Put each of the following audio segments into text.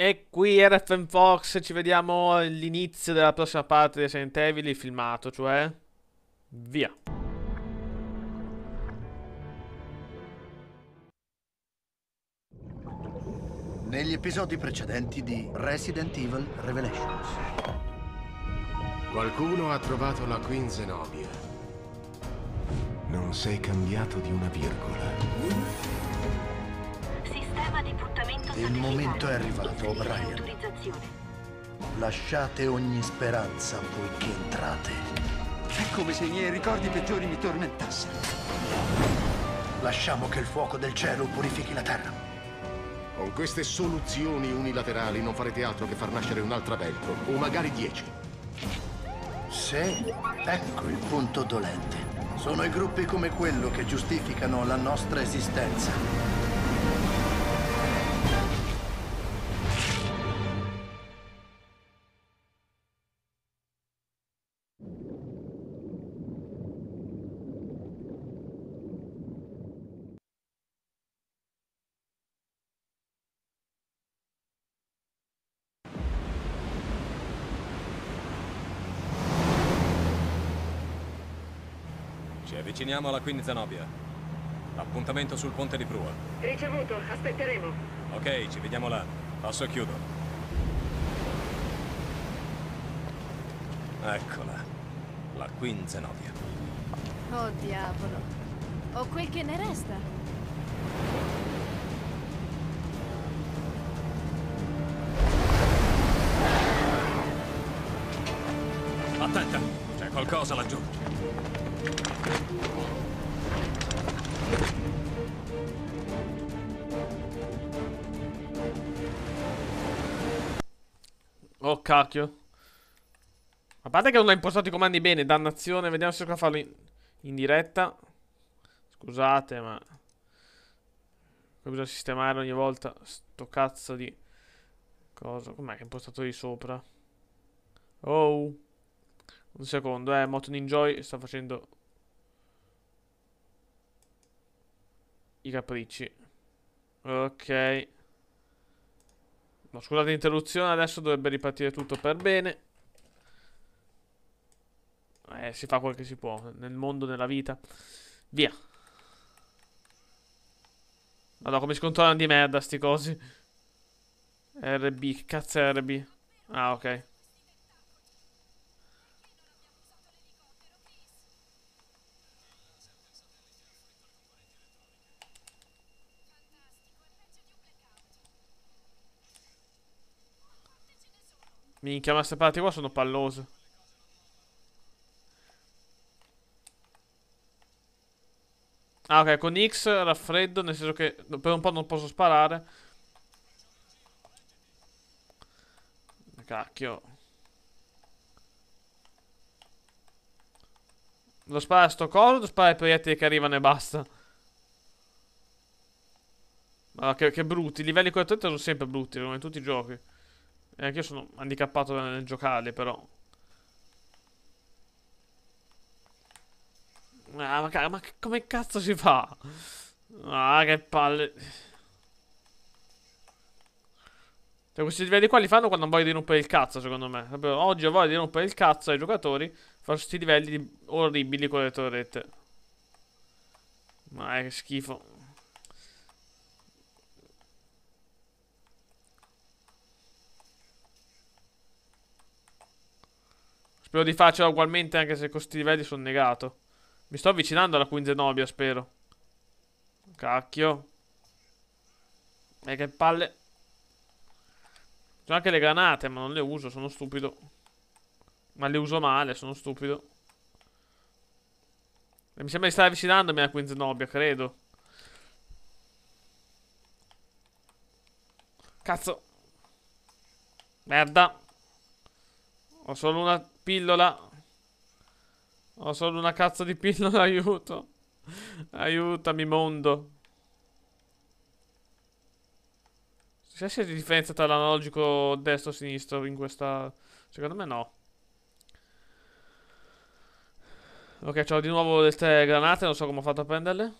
E qui RFM Fox, ci vediamo all'inizio della prossima parte di Resident Evil, il filmato, cioè... Via. Negli episodi precedenti di Resident Evil Revelations. Qualcuno ha trovato la Queen Zenobia. Non sei cambiato di una virgola. Sistema di puttana il momento è arrivato, O'Brien. Lasciate ogni speranza poiché entrate. È come se i miei ricordi peggiori mi tormentassero. Lasciamo che il fuoco del cielo purifichi la terra. Con queste soluzioni unilaterali non farete altro che far nascere un'altra Beltron, o magari dieci. Sì, ecco il punto dolente. Sono i gruppi come quello che giustificano la nostra esistenza. avviciniamo alla Queen Zenobia. Appuntamento sul ponte di prua. Ricevuto, aspetteremo. Ok, ci vediamo là. Passo e chiudo. Eccola, la Queen Zenobia. Oh diavolo, o quel che ne resta. Attenta, c'è qualcosa laggiù. Oh, cacchio. A parte che non ha impostato i comandi bene, dannazione. Vediamo se riesco a farlo in, in diretta. Scusate, ma... Poi bisogna sistemare ogni volta sto cazzo di... Cosa? Com'è che ho impostato di sopra? Oh... Un secondo, eh. Moto Ninjoy sta facendo... I capricci. Ok. No, scusate l'interruzione, adesso dovrebbe ripartire tutto per bene. Eh, si fa quel che si può, nel mondo, nella vita. Via. Madonna, come si controllano di merda sti cosi. RB, che cazzo è RB? Ah, ok. Minchia, ma queste parti qua sono pallose. Ah, ok, con X raffreddo, nel senso che per un po' non posso sparare. Cacchio. Lo spara a sto coso lo spara ai proiettili che arrivano e basta? Ma che, che brutti, i livelli 43 sono sempre brutti, come in tutti i giochi. E eh, anche io sono handicappato nel giocare, però. Ah, ma, ma, come cazzo si fa? Ah, che palle. Cioè, questi livelli qua li fanno quando non voglio di rompere il cazzo, secondo me. Proprio oggi ho voglia di rompere il cazzo ai giocatori. Faccio questi livelli orribili con le torrette. Ma è eh, che schifo. Spero di farcela ugualmente anche se con questi livelli sono negato. Mi sto avvicinando alla Queen Zenobia, spero. Cacchio. E che palle. C'ho anche le granate, ma non le uso, sono stupido. Ma le uso male, sono stupido. E mi sembra di stare avvicinandomi alla Queen Zenobia, credo. Cazzo. Merda. Ho solo una Pillola. Ho solo una cazzo di pillola, aiuto. Aiutami, mondo. Se c'è differenza tra l'analogico destro e sinistro in questa... Secondo me no. Ok, ho di nuovo le tre granate, non so come ho fatto a prenderle.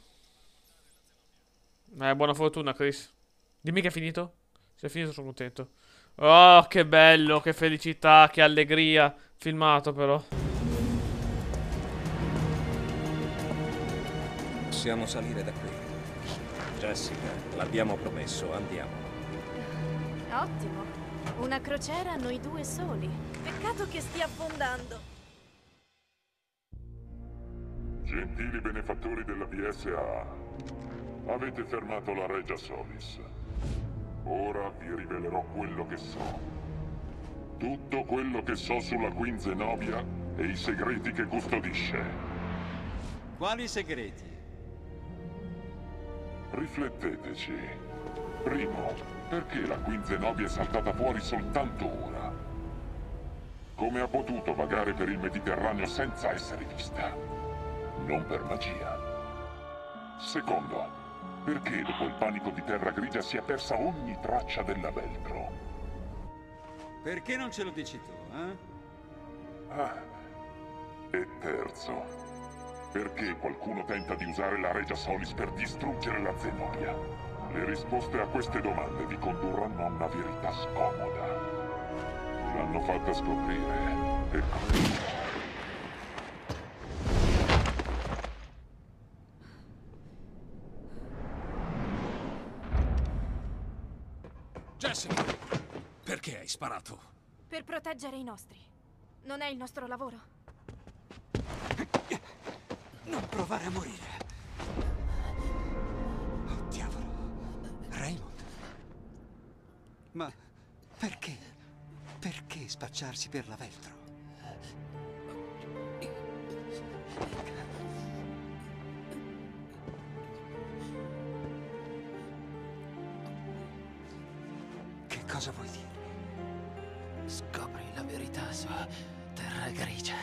Eh, buona fortuna, Chris. Dimmi che è finito. Se è finito sono contento. Oh, che bello, che felicità, che allegria. Filmato però. Possiamo salire da qui. Jessica, l'abbiamo promesso, andiamo. Ottimo. Una crociera noi due soli. Peccato che stia affondando. Gentili benefattori della BSAA, avete fermato la Regia Solis. Ora vi rivelerò quello che so. Tutto quello che so sulla Queen Zenobia e i segreti che custodisce. Quali segreti? Rifletteteci. Primo, perché la Queen Zenobia è saltata fuori soltanto ora? Come ha potuto vagare per il Mediterraneo senza essere vista? Non per magia. Secondo, perché dopo il panico di Terra Grigia si è persa ogni traccia della Veltro? Perché non ce lo dici tu, eh? Ah, e terzo, perché qualcuno tenta di usare la Regia Solis per distruggere la Zenobia? Le risposte a queste domande vi condurranno a una verità scomoda. L'hanno fatta scoprire, e ecco. fatto? Certo. Per proteggere i nostri. Non è il nostro lavoro. Non provare a morire. Oh, diavolo. Raymond. Ma perché? Perché spacciarsi per la Veltro? Che cosa vuoi dire? Scopri la verità su Terra Grigia.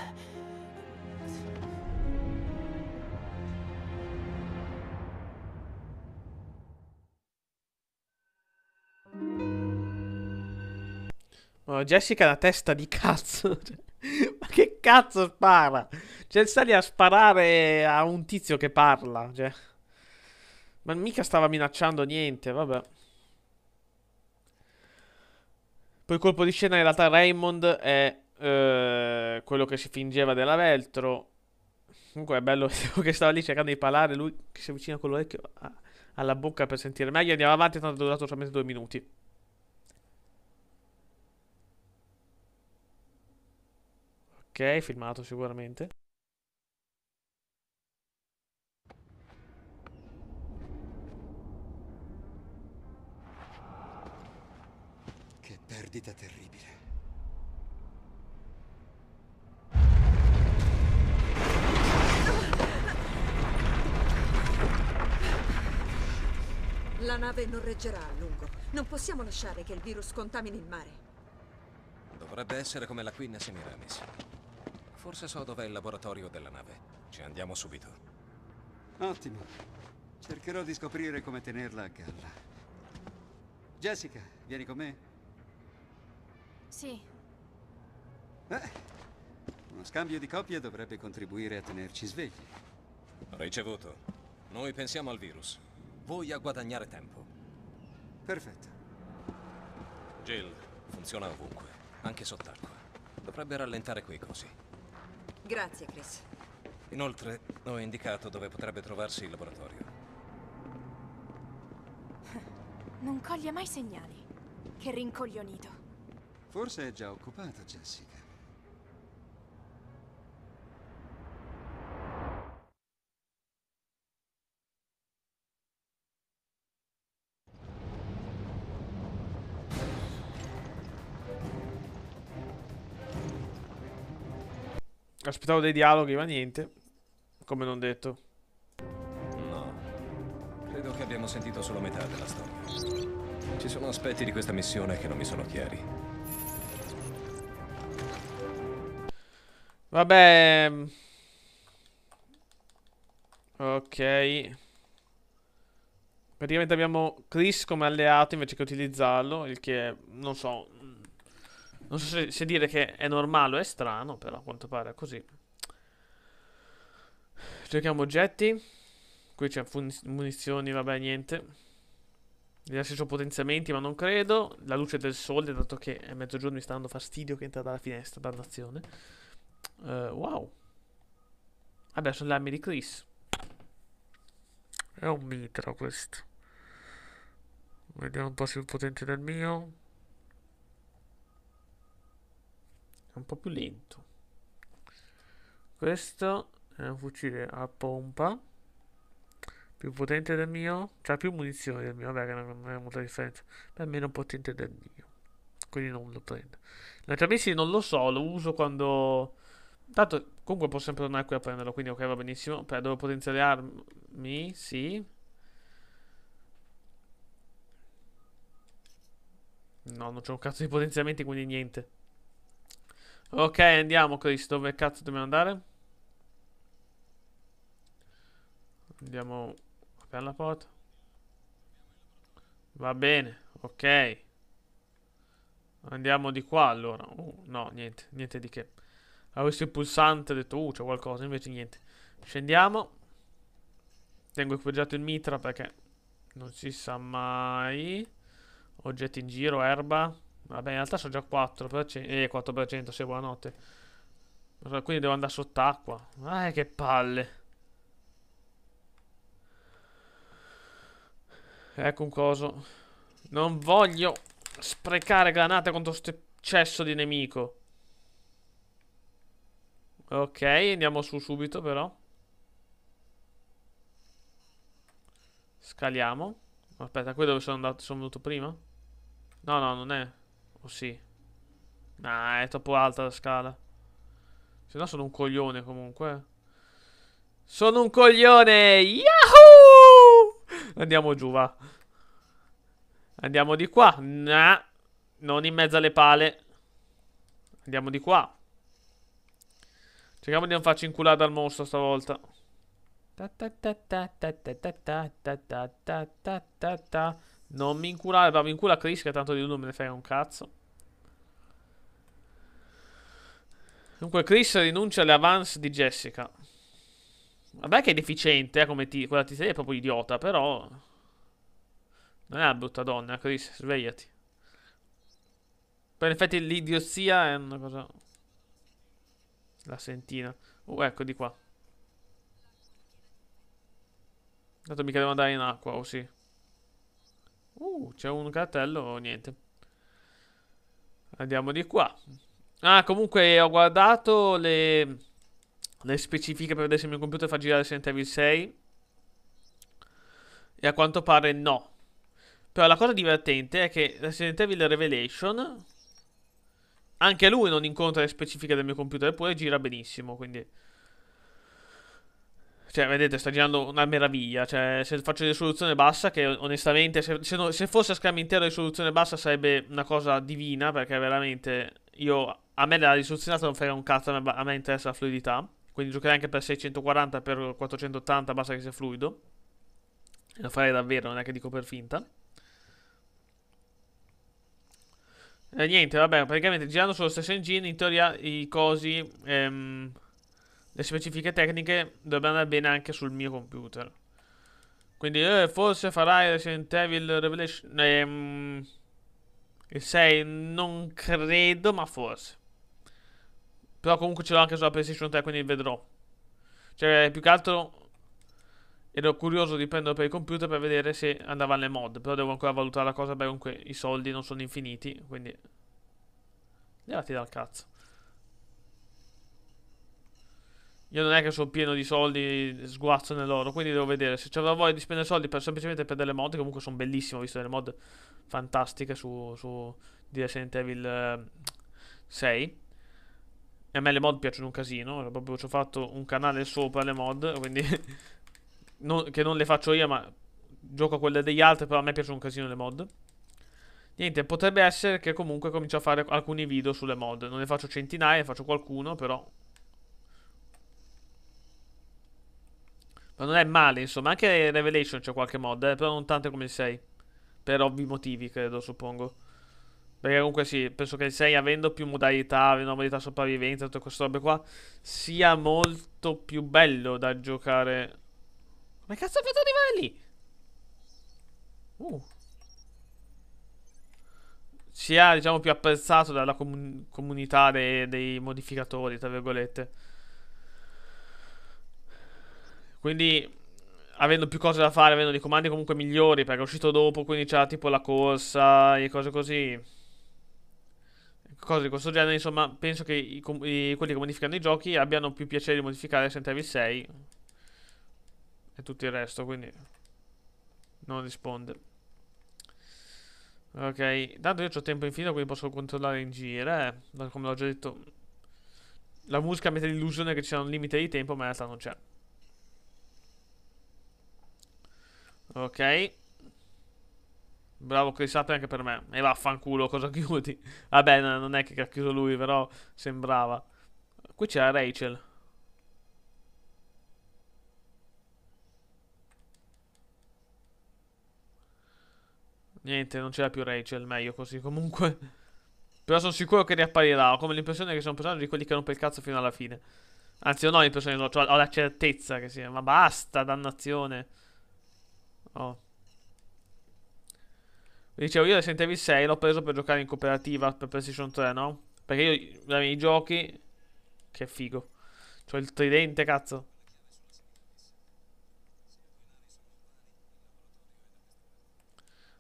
Oh, Jessica è una testa di cazzo. Cioè, ma che cazzo spara? Cioè, sta a sparare a un tizio che parla. Cioè. Ma mica stava minacciando niente, vabbè. Poi colpo di scena in realtà Raymond è eh, quello che si fingeva della Veltro. Comunque è bello che stava lì cercando di parlare, lui che si avvicina con l'orecchio alla bocca per sentire meglio. Andiamo avanti, tanto è durato solamente due minuti. Ok, filmato sicuramente. Perdita terribile. La nave non reggerà a lungo. Non possiamo lasciare che il virus contamini il mare. Dovrebbe essere come la Queen Semiramis. Forse so dov'è il laboratorio della nave. Ci andiamo subito. Ottimo. Cercherò di scoprire come tenerla a galla. Jessica, vieni con me? Sì. Eh, uno scambio di copie dovrebbe contribuire a tenerci svegli. Ricevuto. Noi pensiamo al virus. Voi a guadagnare tempo. Perfetto. Jill, funziona ovunque, anche sott'acqua. Dovrebbe rallentare qui così. Grazie, Chris. Inoltre, ho indicato dove potrebbe trovarsi il laboratorio. Non coglie mai segnali. Che rincoglionito. Forse è già occupata, Jessica. Aspettavo dei dialoghi, ma niente. Come non detto. No. Credo che abbiamo sentito solo metà della storia. Ci sono aspetti di questa missione che non mi sono chiari. Vabbè. Ehm. Ok. Praticamente abbiamo Chris come alleato invece che utilizzarlo, il che non so. Mm, non so se, se dire che è normale o è strano, però a quanto pare è così. Cerchiamo oggetti. Qui c'è munizioni, vabbè, niente. Vediamo se sono potenziamenti, ma non credo. La luce del sole, dato che è mezzogiorno, mi sta dando fastidio che entra dalla finestra, dannazione. Uh, wow. Vabbè, sono le armi di Chris. È un mitra questo. Vediamo un po' se è più potente del mio. È un po' più lento. Questo è un fucile a pompa. Più potente del mio. C'ha cioè, più munizioni del mio. Vabbè, non è molta differenza. Ma è meno potente del mio. Quindi non lo prendo. L'altra misi non lo so, lo uso quando Tanto comunque posso sempre tornare qui a prenderlo, quindi ok, va benissimo. Però devo potenziare armi, sì. No, non c'è un cazzo di potenziamenti, quindi niente. Ok, andiamo, Chris. Dove cazzo dobbiamo andare? Andiamo per la porta. Va bene, ok. Andiamo di qua allora. Uh, no, niente, niente di che. Avessi il pulsante, ho detto, uh, c'è qualcosa, invece niente. Scendiamo. Tengo equipaggiato il mitra perché non si sa mai. Oggetti in giro, erba. Vabbè, in realtà sono già 4%. Eh, 4%, sì, buonanotte. Quindi devo andare sott'acqua. Ah, che palle. Ecco un coso. Non voglio sprecare granate contro questo eccesso di nemico. Ok, andiamo su subito però. Scaliamo. Aspetta, qui dove sono andato? Sono venuto prima? No, no, non è. O oh, sì. Nah, è troppo alta la scala. Se no sono un coglione comunque. Sono un coglione! Yahoo! Andiamo giù, va. Andiamo di qua. Nah, non in mezzo alle pale. Andiamo di qua. Cerchiamo di non farci inculare dal mostro stavolta. Non mi inculare, va, mi incula Chris che tanto di lui non me ne frega un cazzo. Dunque Chris rinuncia alle avance di Jessica. Vabbè che è deficiente, eh, come ti, quella tizia è proprio idiota, però... Non è una brutta donna, Chris, svegliati. Per effetti l'idiozia è una cosa... La sentina. Oh, ecco di qua. Tanto mica devo andare in acqua, o oh, sì. Uh, c'è un cartello, o niente. Andiamo di qua. Ah, comunque ho guardato le, le specifiche per vedere se il mio computer fa girare Resident Evil 6. E a quanto pare no. Però la cosa divertente è che Resident Evil Revelation anche lui non incontra le specifiche del mio computer, eppure gira benissimo, quindi... Cioè, vedete, sta girando una meraviglia. Cioè, se faccio risoluzione bassa, che onestamente, se, se, no, se fosse a schermo intero risoluzione bassa sarebbe una cosa divina, perché veramente io... A me la risoluzione non frega un cazzo, a me, a me interessa la fluidità. Quindi giocherei anche per 640 per 480, basta che sia fluido. Lo farei davvero, non è che dico per finta. Eh, niente, vabbè, praticamente girando sullo stesso engine, in teoria i cosi, ehm, le specifiche tecniche dovrebbero andare bene anche sul mio computer. Quindi eh, forse farai Resident Evil Revelation, ehm, il 6 non credo, ma forse. Però comunque ce l'ho anche sulla PlayStation 3, quindi vedrò. Cioè, più che altro ero curioso di prenderlo per il computer per vedere se andava alle mod. Però devo ancora valutare la cosa, Beh, comunque i soldi non sono infiniti, quindi... Levati dal cazzo. Io non è che sono pieno di soldi, sguazzo nell'oro, quindi devo vedere. Se c'avrò voglia di spendere soldi per, semplicemente per delle mod, che comunque sono bellissime, ho visto delle mod fantastiche su, su di Resident Evil 6. Eh, e a me le mod piacciono un casino, proprio ci ho fatto un canale sopra le mod, quindi... non, che non le faccio io, ma gioco quelle degli altri, però a me piacciono un casino le mod. Niente, potrebbe essere che comunque comincio a fare alcuni video sulle mod. Non ne faccio centinaia, ne faccio qualcuno, però... Ma non è male, insomma. Anche Revelation c'è qualche mod, eh, però non tante come il 6. Per ovvi motivi, credo, suppongo. Perché comunque sì, penso che il 6, avendo più modalità, avendo modalità sopravvivenza, tutte queste robe qua, sia molto più bello da giocare ma cazzo ha fatto arrivare lì? Uh. Si ha, diciamo, più apprezzato dalla comun comunità dei, dei modificatori, tra virgolette. Quindi avendo più cose da fare, avendo dei comandi comunque migliori, perché è uscito dopo, quindi c'era tipo la corsa e cose così. Cose di questo genere, insomma, penso che i, i, quelli che modificano i giochi abbiano più piacere di modificare Sentinel 6 e tutto il resto, quindi non risponde. Ok, tanto io ho tempo infinito, quindi posso controllare in giro, eh. Come l'ho già detto, la musica mette l'illusione che c'è un limite di tempo, ma in realtà non c'è. Ok. Bravo Chris Up anche per me. E vaffanculo, cosa chiudi? Vabbè, non è che ha chiuso lui, però sembrava. Qui c'è Rachel. Niente, non c'era più Rachel, meglio così comunque. Però sono sicuro che riapparirà, ho come l'impressione che sia un personaggio di quelli che rompe il cazzo fino alla fine. Anzi, non ho l'impressione, ho, ho la certezza che sia, ma basta, dannazione. Oh. Dicevo, io Resident Evil 6 l'ho preso per giocare in cooperativa per PlayStation 3, no? Perché io, i miei giochi... Che figo. C'ho il tridente, cazzo.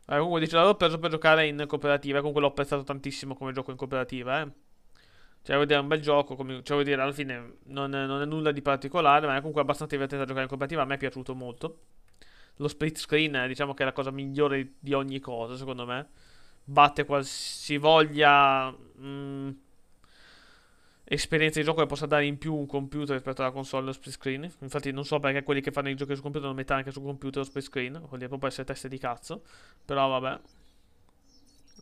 Allora, eh, comunque dice l'avevo preso per giocare in cooperativa. Comunque l'ho apprezzato tantissimo come gioco in cooperativa, eh. Cioè, vuol dire, è un bel gioco. Come, cioè, vuol dire, alla fine non, non è nulla di particolare, ma è comunque abbastanza divertente da giocare in cooperativa. A me è piaciuto molto. Lo split screen, eh, diciamo che è la cosa migliore di ogni cosa, secondo me. Batte qualsivoglia. Mh, mm, esperienza di gioco che possa dare in più un computer rispetto alla console split screen. Infatti, non so perché quelli che fanno i giochi su computer non mettono anche su computer lo split screen. Quelli proprio essere teste di cazzo. Però vabbè.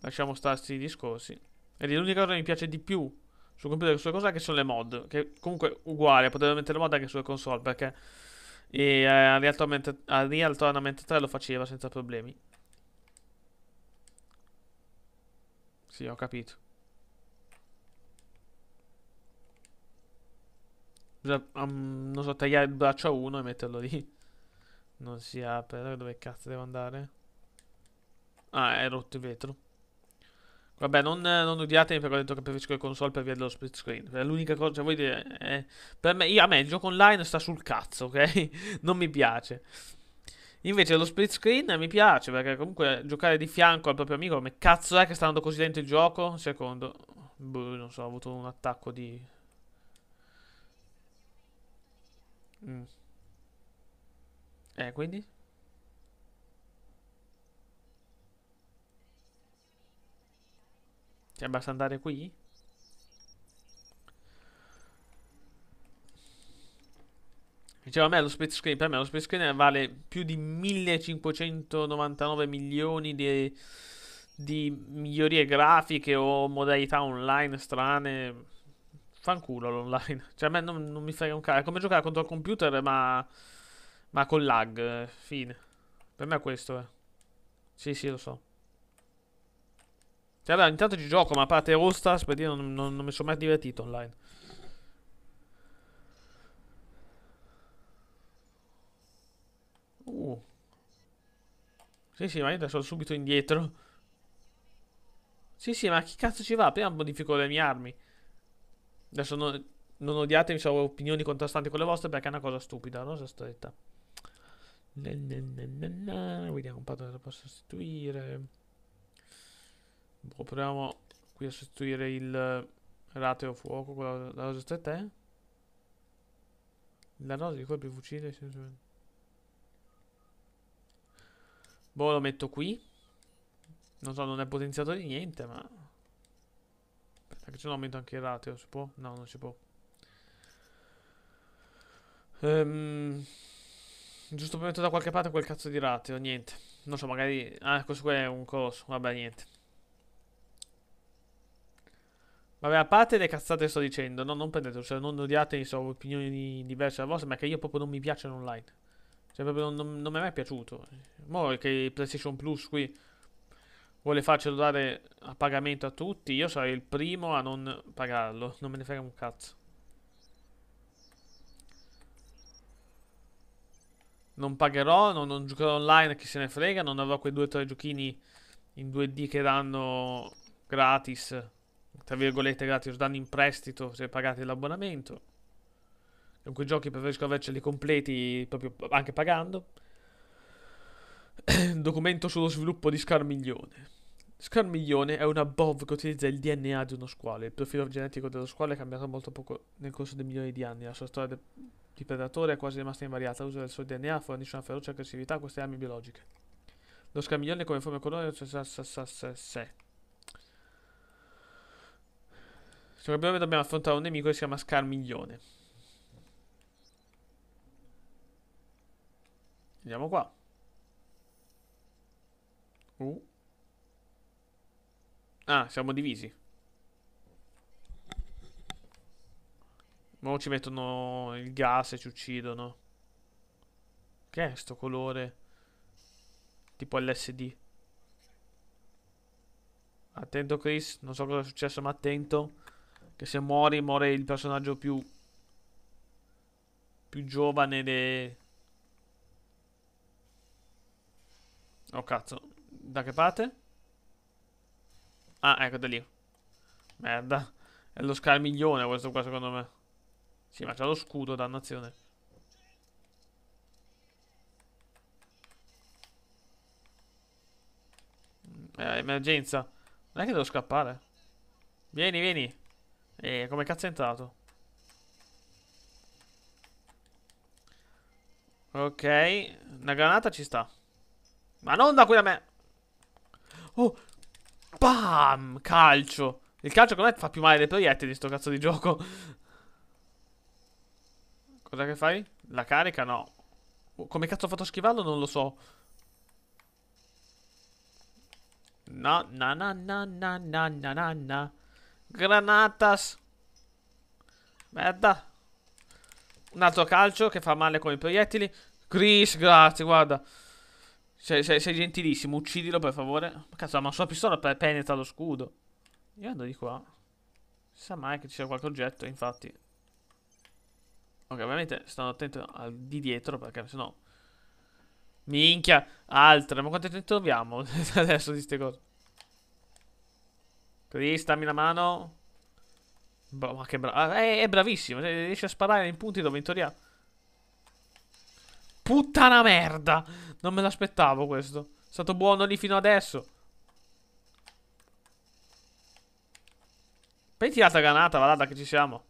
Lasciamo stare i discorsi. Ed è l'unica cosa che mi piace di più su computer che sulle cose che sono le mod. Che comunque uguale, potrebbero mettere mod anche sulle console perché e, eh, Real, Tournament, Real Tournament 3 lo faceva senza problemi. Sì, ho capito. Um, non so, tagliare il braccio a uno e metterlo lì. Non si apre. dove cazzo devo andare? Ah, è rotto il vetro. Vabbè, non, non odiatemi perché ho detto che preferisco le console per via dello split screen. È l'unica cosa, cioè, voi dire, è, per me, io, a me il gioco online sta sul cazzo, ok? non mi piace. Invece lo split screen mi piace perché comunque giocare di fianco al proprio amico, come cazzo è che sta andando così dentro il gioco? Secondo, boh, non so, ho avuto un attacco di Mm. Eh, quindi? Cioè, basta andare qui? Dicevo, a me lo split screen, per me lo split screen vale più di 1599 milioni di, di migliorie grafiche o modalità online strane fanculo l'online. Cioè, a me non, non mi frega un cazzo. È come giocare contro il computer, ma. Ma con lag. Fine. Per me è questo, eh. Sì, sì, lo so. Cioè, allora, intanto ci gioco, ma a parte Rostas, per dire, non, non, non mi sono mai divertito online. Uh. Sì, sì, ma io adesso sono subito indietro. Sì, sì, ma chi cazzo ci va? Prima modifico le mie armi. Adesso non, non odiatemi se ho opinioni contrastanti con le vostre perché è una cosa stupida, no? Se stretta. Vediamo un po' cosa posso sostituire. Boh, proviamo qui a sostituire il rateo fuoco con la rosa stretta. Eh? La rosa di colpi fucile. Boh, lo metto qui. Non so, non è potenziato di niente, ma perché se no aumento anche il ratio, si può? No, non si può. Ehm, giusto per mettere da qualche parte quel cazzo di ratio, niente. Non so, magari... Ah, questo qua è un coso, vabbè, niente. Vabbè, a parte le cazzate sto dicendo, no, non prendete, cioè, non odiate so, opinioni diverse dalle vostra, ma che io proprio non mi piacciono online. Cioè, proprio non, non, non mi è mai piaciuto. Mo' che PlayStation Plus qui vuole farcelo dare a pagamento a tutti, io sarei il primo a non pagarlo. Non me ne frega un cazzo. Non pagherò, non, non giocherò online, chi se ne frega. Non avrò quei due o tre giochini in 2D che danno gratis. Tra virgolette gratis, danno in prestito se pagate l'abbonamento. Con i giochi preferisco averceli completi proprio anche pagando. documento sullo sviluppo di Scarmiglione. Scarmiglione è una BOV che utilizza il DNA di uno squalo. Il profilo genetico dello squalo è cambiato molto poco nel corso di milioni di anni. La sua storia de- di predatore è quasi rimasta invariata. L'uso del suo DNA fornisce una feroce aggressività a queste armi biologiche. Lo scarmiglione come forma colore se. Sicuramente dobbiamo affrontare un nemico che si chiama Scarmiglione. Andiamo qua. Uh. Ah, siamo divisi. Ma ci mettono il gas e ci uccidono. Che è sto colore? Tipo LSD. Attento Chris, non so cosa è successo ma attento. Che se muori, muore il personaggio più... Più giovane de... Oh cazzo. Da che parte? Ah, ecco, da lì. Merda. È lo scarmiglione questo qua, secondo me. Sì, ma c'ha lo scudo, dannazione. Eh, emergenza. Non è che devo scappare. Vieni, vieni. Eh, come cazzo è entrato? Ok. Una granata ci sta. Ma non da qui da me. Oh, bam, calcio. Il calcio com'è fa più male dei proiettili di sto cazzo di gioco. Cosa che fai? La carica? No. Oh, come cazzo ho fatto a schivarlo non lo so. No, na na na na na na na na. Granatas. Merda. Un altro calcio che fa male con i proiettili. Chris, grazie, guarda. Sei, sei, sei gentilissimo, uccidilo per favore. Cazzo, ma la sua pistola penetra lo scudo. Io ando di qua. Si Sa mai che ci sia qualche oggetto, infatti. Ok, ovviamente stanno attento al di dietro perché sennò... Minchia, altre, ma quante ne troviamo adesso di queste cose? Chris, dammi la mano. Boh, ma che bravo. è, ah, eh, è, bravissimo, eh, riesce a sparare in punti dove in intoriamo. Puttana merda. Non me l'aspettavo questo. È stato buono lì fino adesso. Prendi l'altra granata, Valada, che ci siamo.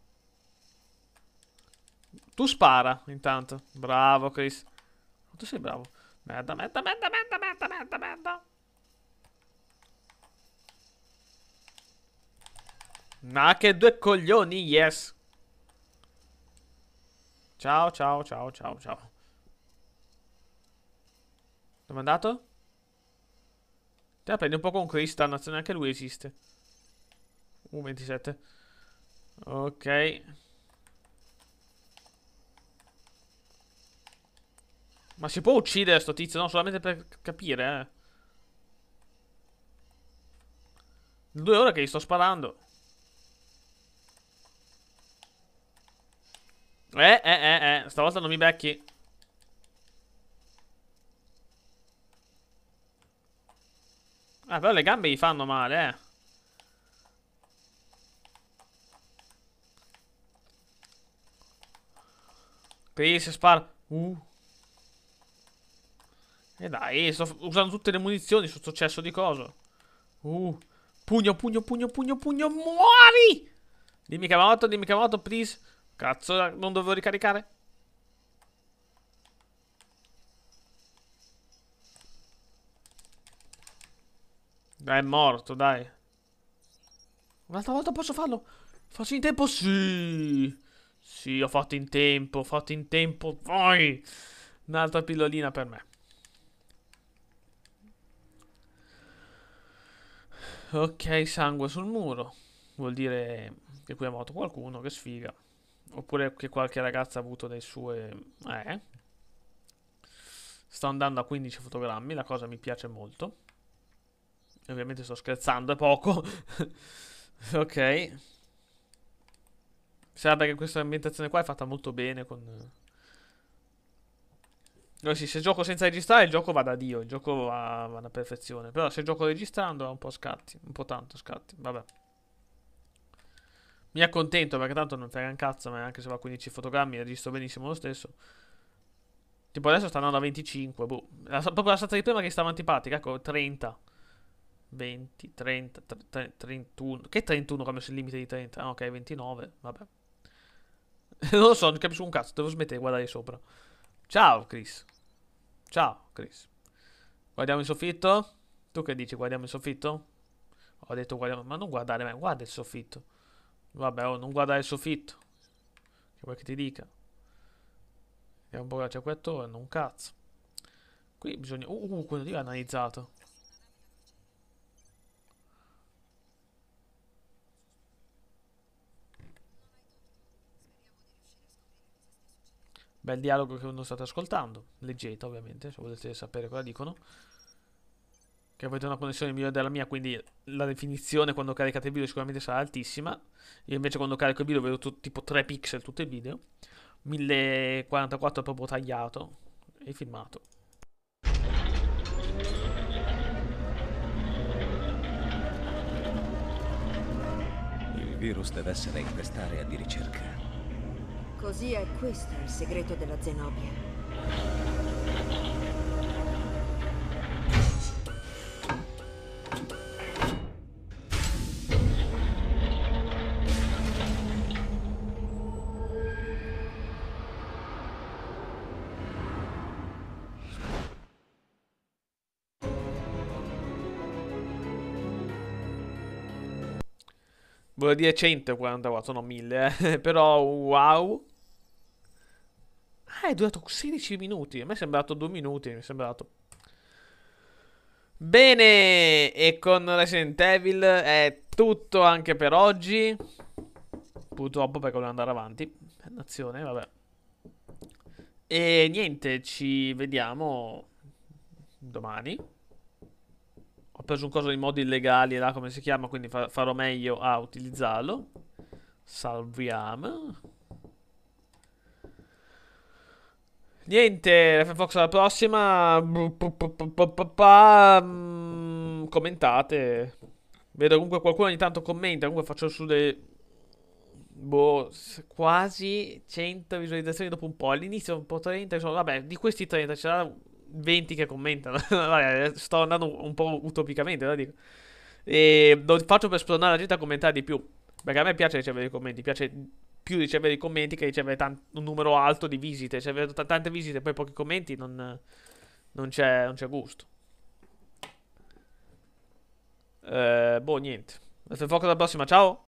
Tu spara, intanto. Bravo, Chris. Tu sei bravo. Merda, merda, merda, merda, merda, merda, merda. Ma che due coglioni, yes. Ciao, ciao, ciao, ciao, ciao. Dove andato? Te la prendi un po' con Crystal, non neanche lui esiste. Uh, 27. Ok. Ma si può uccidere sto tizio? No, solamente per capire, eh. Due ore che gli sto sparando. Eh, eh, eh, eh. Stavolta non mi becchi. Ah, però le gambe gli fanno male, eh. Qui si spara. Uh. E dai, sto usando tutte le munizioni sul successo di coso. Uh. Pugno, pugno, pugno, pugno, pugno. Muori! Dimmi che è morto, dimmi che è morto, please. Cazzo, non dovevo ricaricare. È morto, dai. Un'altra volta posso farlo? Faccio in tempo? Sì. Sì, ho fatto in tempo, ho fatto in tempo. Poi. Un'altra pillolina per me. Ok, sangue sul muro. Vuol dire che qui è morto qualcuno, che sfiga. Oppure che qualche ragazza ha avuto dei suoi... Eh. Sto andando a 15 fotogrammi, la cosa mi piace molto. Ovviamente sto scherzando, è poco. ok. Sembra che questa ambientazione qua è fatta molto bene con... No, sì, se gioco senza registrare il gioco va da Dio, il gioco va, va alla perfezione. Però se gioco registrando ha un po' scatti, un po' tanto scatti, vabbè. Mi accontento perché tanto non frega un cazzo, ma anche se va a 15 fotogrammi registro benissimo lo stesso. Tipo adesso stanno a 25, boh. La, proprio la stanza di prima che stava antipatica, ecco, 30. 20, 30, 30, 31. Che 31 come se il limite di 30? Ah, ok, 29. Vabbè. non lo so, non capisco un cazzo. Devo smettere di guardare sopra. Ciao, Chris. Ciao, Chris. Guardiamo il soffitto? Tu che dici? Guardiamo il soffitto? Ho detto guardiamo... Ma non guardare me, guarda il soffitto. Vabbè, oh, non guardare il soffitto. Che vuoi che ti dica? Vediamo un po' che c'è qui attorno, un cazzo. Qui bisogna... Uh, uh quello lì l'ha analizzato. Bel dialogo che uno state ascoltando. Leggete, ovviamente, se volete sapere cosa dicono. Che avete una connessione migliore della mia, quindi la definizione quando caricate il video sicuramente sarà altissima. Io invece quando carico il video vedo tutto, tipo 3 pixel tutto il video. 1044 è proprio tagliato e filmato. Il virus deve essere in quest'area di ricerca. Così è questo il segreto della Zenobia. Volevo dire 144, non 1000, eh? però wow è durato 16 minuti. A me è sembrato 2 minuti. Mi è sembrato. Bene, e con Resident Evil è tutto anche per oggi. Purtroppo perché voglio andare avanti. Nazione, vabbè. E niente, ci vediamo domani. Ho preso un coso di modi illegali là, come si chiama, quindi farò meglio a utilizzarlo. Salviamo. Niente, Fox alla prossima. Mm, commentate. Vedo comunque qualcuno ogni tanto commenta. Comunque faccio su dei. Boh, quasi 100 visualizzazioni dopo un po'. All'inizio un po' 30. Sono, vabbè, di questi 30 ce c'erano 20 che commentano. sto andando un po' utopicamente, lo dico. E lo faccio per spronare la gente a commentare di più. Perché a me piace ricevere i commenti, piace più ricevere i commenti che ricevere tant- un numero alto di visite. Cioè, vedo t- tante visite e poi pochi commenti, non, non, c'è, non c'è, gusto. Eh, boh, niente. Aspetta il alla prossima, ciao!